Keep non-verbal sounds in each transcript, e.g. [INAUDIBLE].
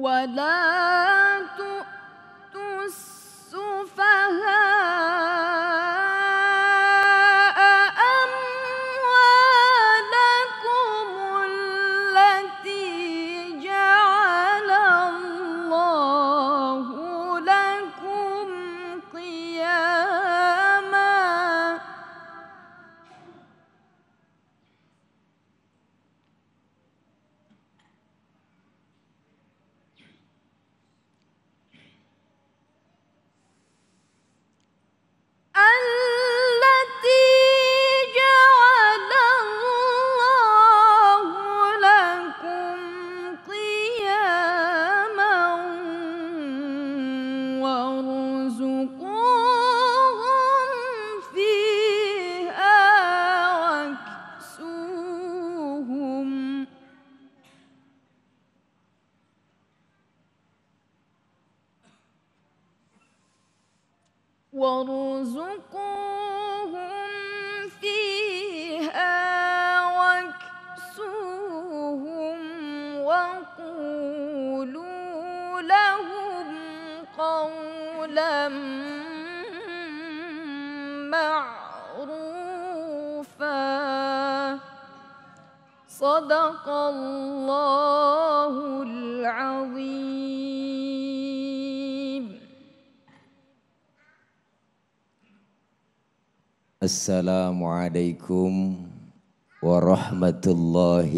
ولا تؤتوا السفهاء صدق الله العظيم السلام عليكم ورحمة الله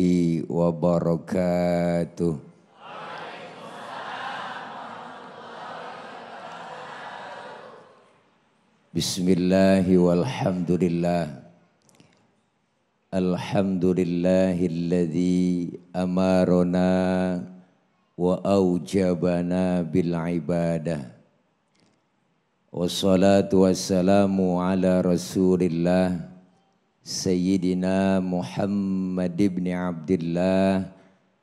وبركاته بسم الله والحمد لله Alhamdulillahilladzi amarona wa aujabana bil ibadah. Wassalatu wassalamu ala Rasulillah Sayyidina Muhammad ibn Abdullah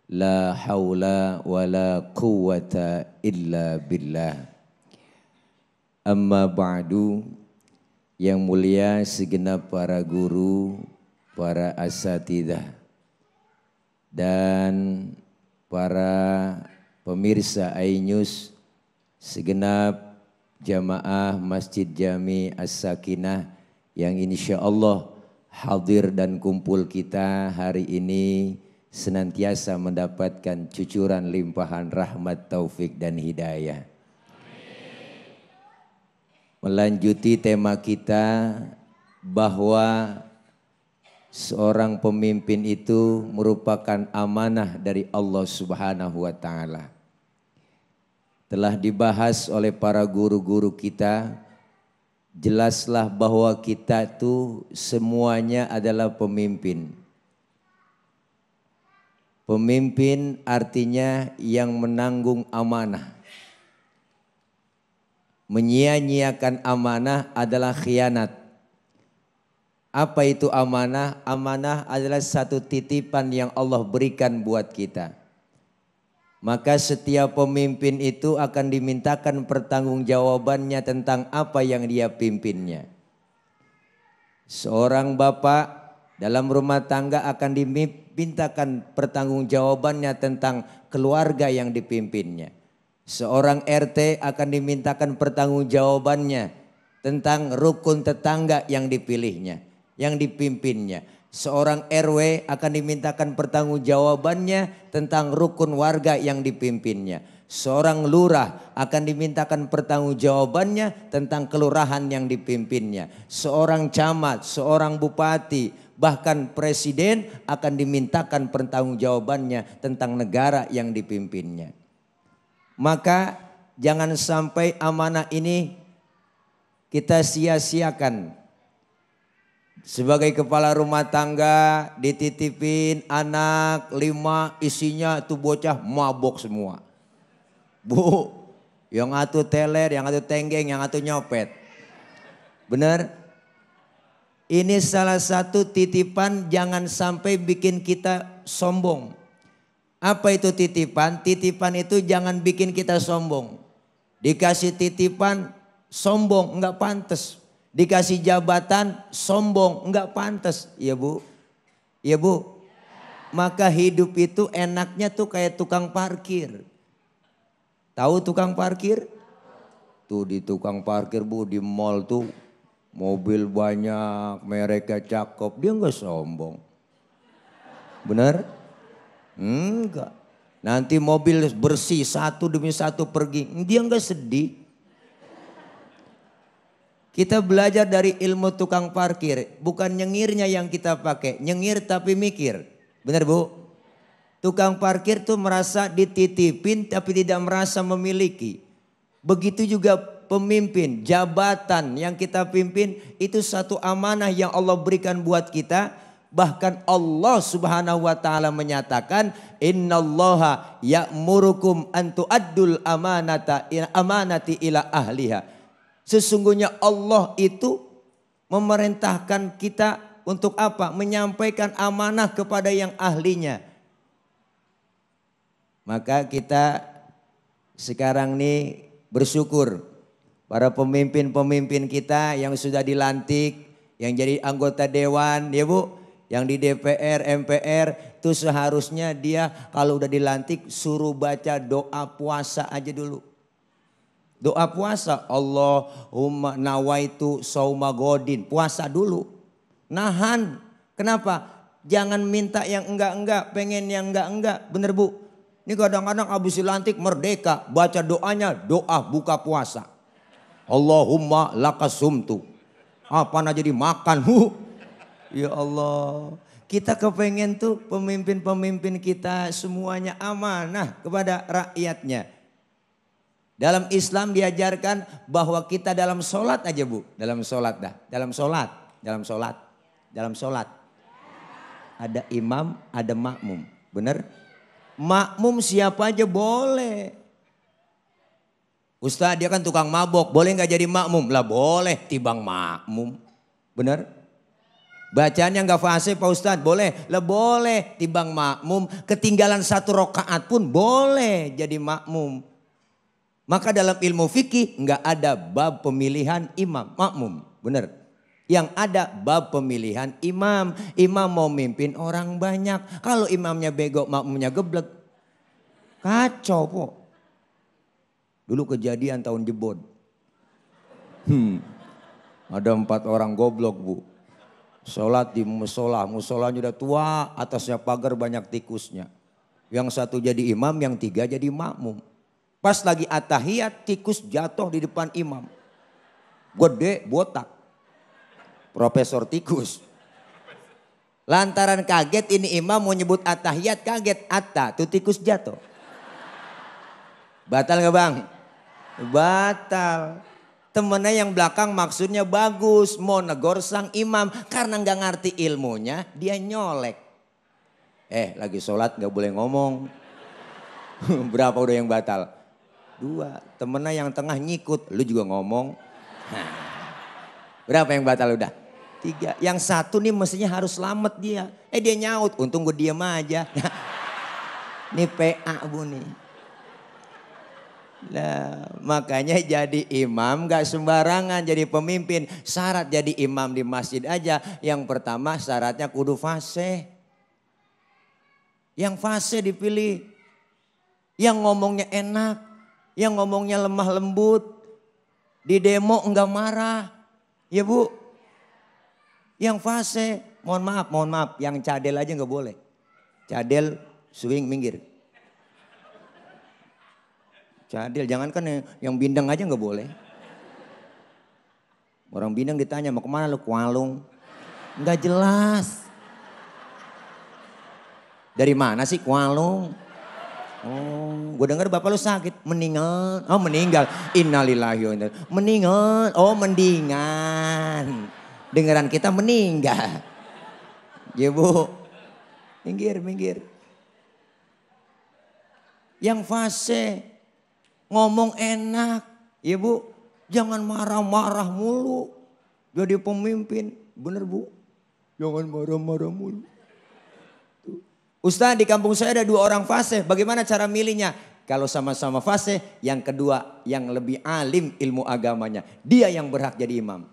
la haula wala quwwata illa billah. Amma ba'du yang mulia segenap para guru, para asatidah dan para pemirsa iNews segenap jamaah Masjid Jami As-Sakinah yang insya Allah hadir dan kumpul kita hari ini senantiasa mendapatkan cucuran limpahan rahmat taufik dan hidayah. Melanjuti tema kita bahwa seorang pemimpin itu merupakan amanah dari Allah Subhanahu wa taala. Telah dibahas oleh para guru-guru kita, jelaslah bahwa kita itu semuanya adalah pemimpin. Pemimpin artinya yang menanggung amanah. Menyia-nyiakan amanah adalah khianat apa itu amanah? Amanah adalah satu titipan yang Allah berikan buat kita. Maka setiap pemimpin itu akan dimintakan pertanggungjawabannya tentang apa yang dia pimpinnya. Seorang bapak dalam rumah tangga akan dimintakan pertanggungjawabannya tentang keluarga yang dipimpinnya. Seorang RT akan dimintakan pertanggungjawabannya tentang rukun tetangga yang dipilihnya yang dipimpinnya. Seorang RW akan dimintakan pertanggungjawabannya tentang rukun warga yang dipimpinnya. Seorang lurah akan dimintakan pertanggungjawabannya tentang kelurahan yang dipimpinnya. Seorang camat, seorang bupati, bahkan presiden akan dimintakan pertanggungjawabannya tentang negara yang dipimpinnya. Maka jangan sampai amanah ini kita sia-siakan sebagai kepala rumah tangga dititipin anak lima isinya tuh bocah mabok semua. Bu, yang atu teler, yang atu tenggeng, yang atu nyopet. Benar? Ini salah satu titipan jangan sampai bikin kita sombong. Apa itu titipan? Titipan itu jangan bikin kita sombong. Dikasih titipan sombong, enggak pantas. Dikasih jabatan sombong, nggak pantas. ya bu, ya bu. Maka hidup itu enaknya tuh kayak tukang parkir. Tahu tukang parkir? Tuh di tukang parkir bu, di mall tuh mobil banyak, mereka cakep. Dia nggak sombong. Benar? Enggak. Nanti mobil bersih satu demi satu pergi. Dia nggak sedih. Kita belajar dari ilmu tukang parkir. Bukan nyengirnya yang kita pakai. Nyengir tapi mikir. Benar bu? Tukang parkir tuh merasa dititipin tapi tidak merasa memiliki. Begitu juga pemimpin, jabatan yang kita pimpin itu satu amanah yang Allah berikan buat kita. Bahkan Allah subhanahu wa ta'ala menyatakan allaha ya'murukum addul amanata, amanati ila ahliha Sesungguhnya Allah itu memerintahkan kita untuk apa? Menyampaikan amanah kepada yang ahlinya. Maka kita sekarang ini bersyukur para pemimpin-pemimpin kita yang sudah dilantik, yang jadi anggota dewan, ya Bu, yang di DPR, MPR, itu seharusnya dia kalau udah dilantik suruh baca doa puasa aja dulu. Doa puasa Allahumma nawaitu sauma godin. Puasa dulu. Nahan. Kenapa? Jangan minta yang enggak-enggak, pengen yang enggak-enggak. Bener Bu? Ini kadang-kadang Abu Silantik merdeka, baca doanya, doa buka puasa. Allahumma lakasumtu. Apa nah jadi makan, Bu? Ya Allah. Kita kepengen tuh pemimpin-pemimpin kita semuanya amanah kepada rakyatnya dalam Islam diajarkan bahwa kita dalam sholat aja bu. Dalam sholat dah. Dalam sholat. Dalam sholat. Dalam sholat. Ada imam, ada makmum. Bener? Makmum siapa aja boleh. Ustaz dia kan tukang mabok. Boleh nggak jadi makmum? Lah boleh tibang makmum. Bener? Bacaannya nggak fase Pak Ustadz boleh, lah boleh tibang makmum, ketinggalan satu rokaat pun boleh jadi makmum. Maka dalam ilmu fikih nggak ada bab pemilihan imam makmum. Benar. Yang ada bab pemilihan imam. Imam mau mimpin orang banyak. Kalau imamnya bego, makmumnya geblek. Kacau kok. Dulu kejadian tahun jebon. Hmm. Ada empat orang goblok bu. Sholat di musola, musolanya udah tua, atasnya pagar banyak tikusnya. Yang satu jadi imam, yang tiga jadi makmum. Pas lagi atahiyat tikus jatuh di depan imam. Gede botak. Profesor tikus. Lantaran kaget ini imam mau nyebut atahiyat kaget. Atta tuh tikus jatuh. Batal gak bang? Batal. Temennya yang belakang maksudnya bagus. Mau negor sang imam. Karena gak ngerti ilmunya dia nyolek. Eh lagi sholat gak boleh ngomong. [LAUGHS] Berapa udah yang batal? Dua. Temennya yang tengah nyikut, lu juga ngomong. Berapa yang batal udah? Tiga. Yang satu nih mestinya harus selamat dia. Eh dia nyaut, untung gue diem aja. nih [LAUGHS] Ini PA bu nih. Nah, makanya jadi imam gak sembarangan jadi pemimpin. Syarat jadi imam di masjid aja. Yang pertama syaratnya kudu fase. Yang fase dipilih. Yang ngomongnya enak yang ngomongnya lemah lembut, di demo enggak marah, ya bu. Yang fase, mohon maaf, mohon maaf, yang cadel aja enggak boleh. Cadel swing minggir. Cadel, jangankan yang, yang bindeng aja enggak boleh. Orang bindeng ditanya, mau kemana lu? kualung Enggak jelas. Dari mana sih kualung Oh, gue denger bapak lu sakit. Meninggal. Oh meninggal. Innalillahi wa Meninggal. Oh mendingan. Dengeran kita meninggal. Ya bu. Minggir, minggir. Yang fase. Ngomong enak. Ya bu. Jangan marah-marah mulu. Jadi pemimpin. Bener bu. Jangan marah-marah mulu. Ustaz di kampung saya ada dua orang fasih, bagaimana cara milihnya? Kalau sama-sama fasih, yang kedua yang lebih alim ilmu agamanya. Dia yang berhak jadi imam.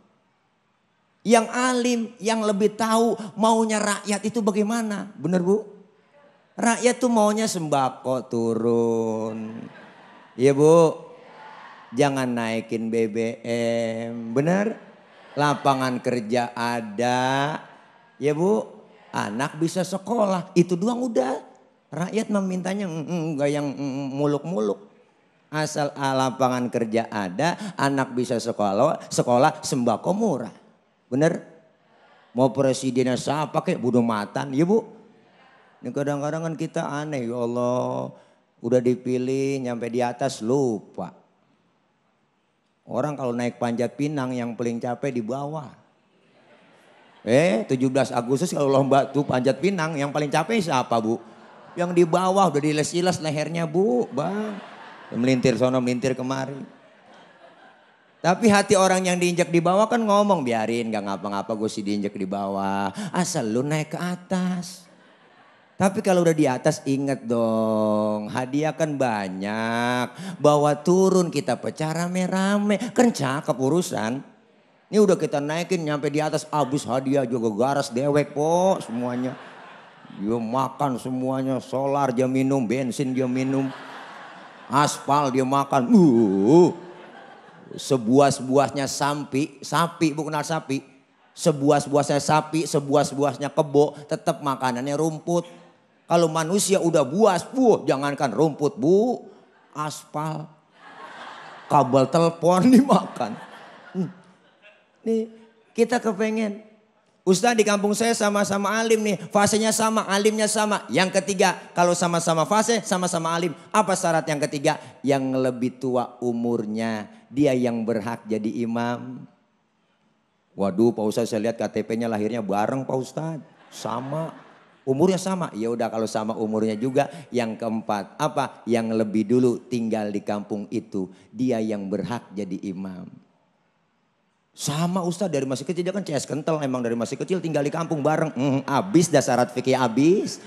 Yang alim, yang lebih tahu maunya rakyat itu bagaimana. Benar bu? Rakyat tuh maunya sembako turun. Iya bu? Jangan naikin BBM. benar? Lapangan kerja ada. Ya bu? Anak bisa sekolah, itu doang udah. Rakyat memintanya enggak mm, mm, yang mm, muluk-muluk. Asal ah, lapangan kerja ada, anak bisa sekolah, sekolah sembako murah. Bener? Mau presidennya siapa kayak bodoh matan, ya bu? Ini kadang-kadang kan kita aneh, ya Allah. Udah dipilih, nyampe di atas lupa. Orang kalau naik panjat pinang yang paling capek di bawah. Eh, 17 Agustus kalau lomba tuh panjat pinang yang paling capek siapa, Bu? Yang di bawah udah diles-iles lehernya, Bu. Bang. Melintir sono, melintir kemari. Tapi hati orang yang diinjak di bawah kan ngomong, biarin gak ngapa-ngapa gue sih diinjak di bawah. Asal lu naik ke atas. Tapi kalau udah di atas inget dong, hadiah kan banyak. Bawa turun kita pecah rame-rame, kan cakep urusan. Ini udah kita naikin nyampe di atas abis hadiah juga garas dewek po semuanya. Dia makan semuanya, solar dia minum, bensin dia minum, aspal dia makan. Uh, sebuah-sebuahnya sapi, sapi bu sapi. Sebuah-sebuahnya sapi, sebuah-sebuahnya kebo, tetap makanannya rumput. Kalau manusia udah buas, bu, jangankan rumput bu, aspal, kabel telepon [LAUGHS] dimakan. Nih, kita kepengen. Ustaz di kampung saya sama-sama alim nih, fasenya sama, alimnya sama. Yang ketiga, kalau sama-sama fase, sama-sama alim. Apa syarat yang ketiga? Yang lebih tua umurnya, dia yang berhak jadi imam. Waduh, Pak Ustaz saya lihat KTP-nya lahirnya bareng Pak Ustaz. Sama, umurnya sama. Ya udah kalau sama umurnya juga yang keempat apa? Yang lebih dulu tinggal di kampung itu, dia yang berhak jadi imam. Sama Ustadz dari masih kecil dia kan CS kental emang dari masih kecil tinggal di kampung bareng. Mm, abis dah syarat fikih abis.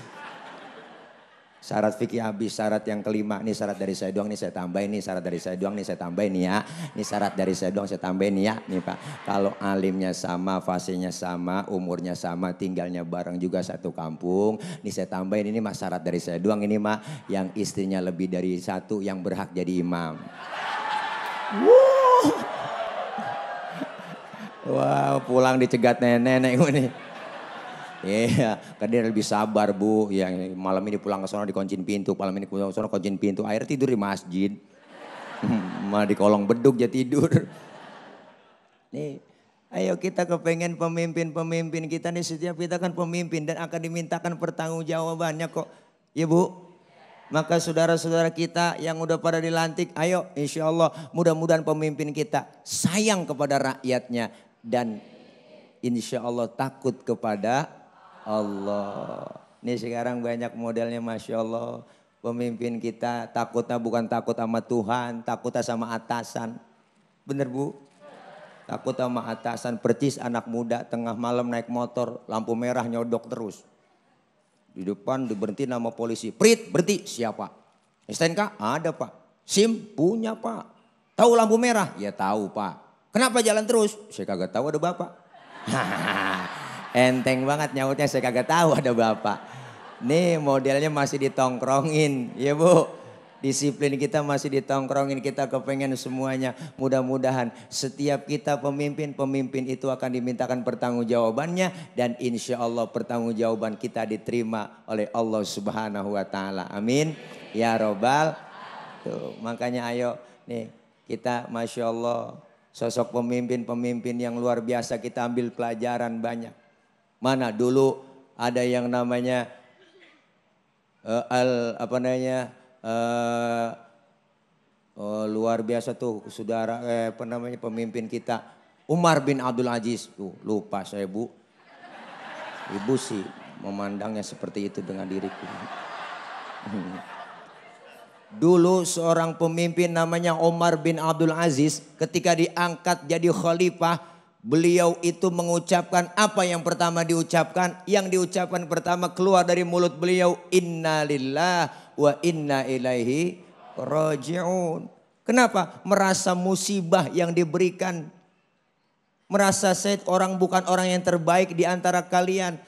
Syarat fikih abis syarat yang kelima. ini syarat dari saya doang, ini saya tambahin. ini syarat dari saya doang, ini saya tambahin ya. ini syarat dari saya doang, saya tambahin ya. Nih Pak, kalau alimnya sama, fasenya sama, umurnya sama, tinggalnya bareng juga satu kampung. ini saya tambahin, ini mas syarat dari saya doang ini mak. Yang istrinya lebih dari satu, yang berhak jadi imam. Woo! Wah, wow, pulang dicegat nenek-nenek gue nih. Iya, yeah, kan dia lebih sabar bu. Yang malam ini pulang ke sana dikunciin pintu, malam ini pulang ke sana kunciin pintu. Air tidur di masjid, [LAUGHS] malah di kolong beduk dia tidur. Nih, ayo kita kepengen pemimpin-pemimpin kita nih setiap kita kan pemimpin dan akan dimintakan pertanggungjawabannya kok. Ya bu, maka saudara-saudara kita yang udah pada dilantik, ayo insya Allah mudah-mudahan pemimpin kita sayang kepada rakyatnya dan insya Allah takut kepada Allah. Ini sekarang banyak modelnya Masya Allah. Pemimpin kita takutnya bukan takut sama Tuhan, takutnya sama atasan. Bener bu? Takut sama atasan, percis anak muda tengah malam naik motor, lampu merah nyodok terus. Di depan diberhenti nama polisi, Prit berhenti, siapa? STNK? Ada pak. SIM? Punya pak. Tahu lampu merah? Ya tahu pak. Kenapa jalan terus? Saya kagak tahu ada bapak. [LAUGHS] Enteng banget nyautnya saya kagak tahu ada bapak. Nih modelnya masih ditongkrongin, ya bu. Disiplin kita masih ditongkrongin, kita kepengen semuanya. Mudah-mudahan setiap kita pemimpin, pemimpin itu akan dimintakan pertanggungjawabannya. Dan insya Allah pertanggungjawaban kita diterima oleh Allah subhanahu wa ta'ala. Amin. Ya robbal. Tuh, makanya ayo nih kita Masya Allah Sosok pemimpin-pemimpin yang luar biasa kita ambil pelajaran banyak. Mana dulu ada yang namanya uh, al apa namanya uh, uh, luar biasa tuh saudara eh, apa namanya pemimpin kita Umar bin Abdul Aziz tuh lupa saya bu ibu sih memandangnya seperti itu dengan diriku [LAUGHS] Dulu seorang pemimpin namanya Omar bin Abdul Aziz ketika diangkat jadi khalifah beliau itu mengucapkan apa yang pertama diucapkan yang diucapkan pertama keluar dari mulut beliau innalillah wa inna ilaihi rajiun. Kenapa? Merasa musibah yang diberikan merasa Said orang bukan orang yang terbaik di antara kalian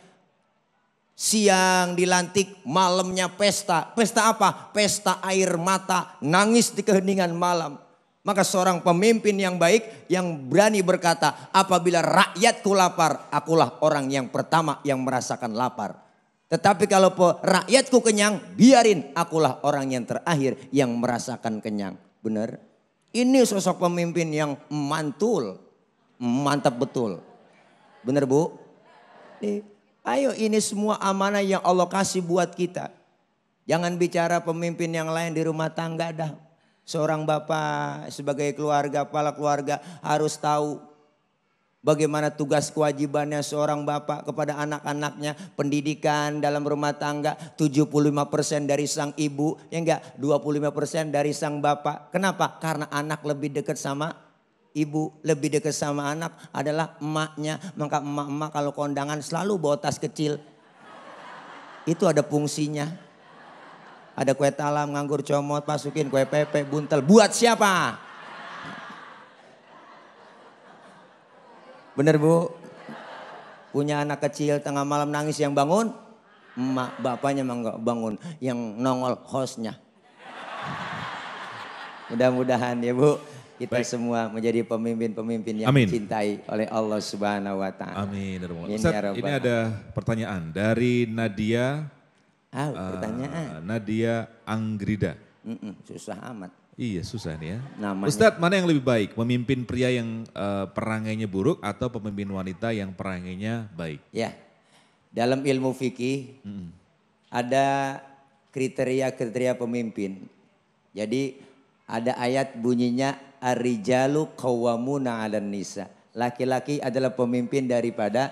Siang dilantik, malamnya pesta. Pesta apa? Pesta air mata, nangis di keheningan malam. Maka seorang pemimpin yang baik yang berani berkata, apabila rakyatku lapar, akulah orang yang pertama yang merasakan lapar. Tetapi kalau rakyatku kenyang, biarin akulah orang yang terakhir yang merasakan kenyang. Benar? Ini sosok pemimpin yang mantul. Mantap betul. Benar Bu? Nih. Ayo ini semua amanah yang Allah kasih buat kita. Jangan bicara pemimpin yang lain di rumah tangga dah. Seorang bapak sebagai keluarga, kepala keluarga harus tahu bagaimana tugas kewajibannya seorang bapak kepada anak-anaknya. Pendidikan dalam rumah tangga 75% dari sang ibu, ya enggak 25% dari sang bapak. Kenapa? Karena anak lebih dekat sama ibu lebih dekat sama anak adalah emaknya. Maka emak-emak kalau kondangan selalu bawa tas kecil. Itu ada fungsinya. Ada kue talam, nganggur comot, masukin kue pepe, buntel. Buat siapa? Bener bu? Punya anak kecil tengah malam nangis yang bangun? Emak, bapaknya emang gak bangun. Yang nongol hostnya. Mudah-mudahan ya bu kita Baik. semua menjadi pemimpin-pemimpin yang Amin. dicintai oleh Allah Subhanahu wa taala. Amin. Amin. Ustaz, ya ini ada pertanyaan dari Nadia Ah, oh, pertanyaan. Uh, Nadia Anggrida. Mm -mm, susah amat. Iya, susah nih ya. Namanya. Ustadz, mana yang lebih baik? memimpin pria yang uh, perangainya buruk atau pemimpin wanita yang perangainya baik? Ya. Dalam ilmu fikih mm -mm. ada kriteria-kriteria pemimpin. Jadi ada ayat bunyinya Arijalu rijalu qawwamuna 'alan nisa. Laki-laki adalah pemimpin daripada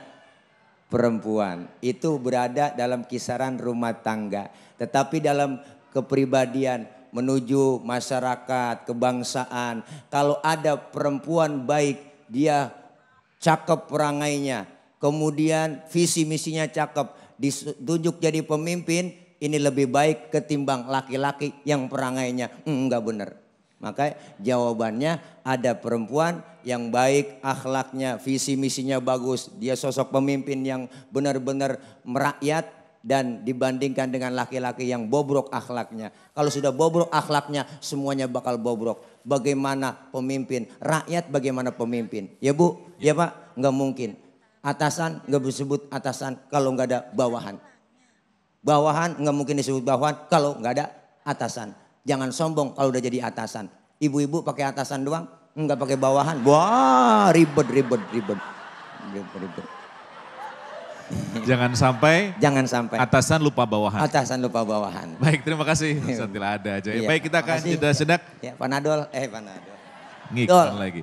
perempuan. Itu berada dalam kisaran rumah tangga. Tetapi dalam kepribadian menuju masyarakat, kebangsaan, kalau ada perempuan baik, dia cakep perangainya, kemudian visi misinya cakep, ditunjuk jadi pemimpin, ini lebih baik ketimbang laki-laki yang perangainya enggak hmm, benar. Maka jawabannya ada perempuan yang baik akhlaknya, visi misinya bagus, dia sosok pemimpin yang benar-benar merakyat dan dibandingkan dengan laki-laki yang bobrok akhlaknya. Kalau sudah bobrok akhlaknya semuanya bakal bobrok. Bagaimana pemimpin, rakyat bagaimana pemimpin. Ya Bu, ya, ya Pak, nggak mungkin. Atasan nggak disebut atasan kalau nggak ada bawahan. Bawahan nggak mungkin disebut bawahan kalau nggak ada atasan. Jangan sombong kalau udah jadi atasan. Ibu-ibu pakai atasan doang, enggak pakai bawahan. Wah, ribet, ribet, ribet. Ribet, ribet. Jangan sampai Jangan sampai atasan lupa bawahan. Atasan lupa bawahan. Baik, terima kasih [LAUGHS] Ustaz ada aja. Iya, Baik, kita akan jeda sedek. Ya, panadol, eh panadol. Ngiklan lagi.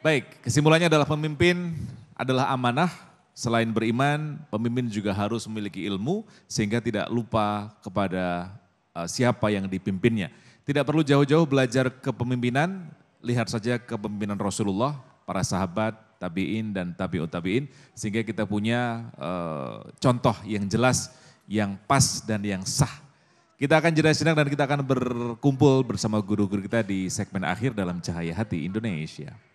Baik, kesimpulannya adalah pemimpin adalah amanah. Selain beriman, pemimpin juga harus memiliki ilmu sehingga tidak lupa kepada Eh, siapa yang dipimpinnya. Tidak perlu jauh-jauh belajar kepemimpinan, lihat saja kepemimpinan Rasulullah, para sahabat, tabiin dan tabiut tabiin sehingga kita punya e, contoh yang jelas, yang pas dan yang sah. Kita akan jeda sejenak dan kita akan berkumpul bersama guru-guru kita di segmen akhir dalam Cahaya Hati Indonesia.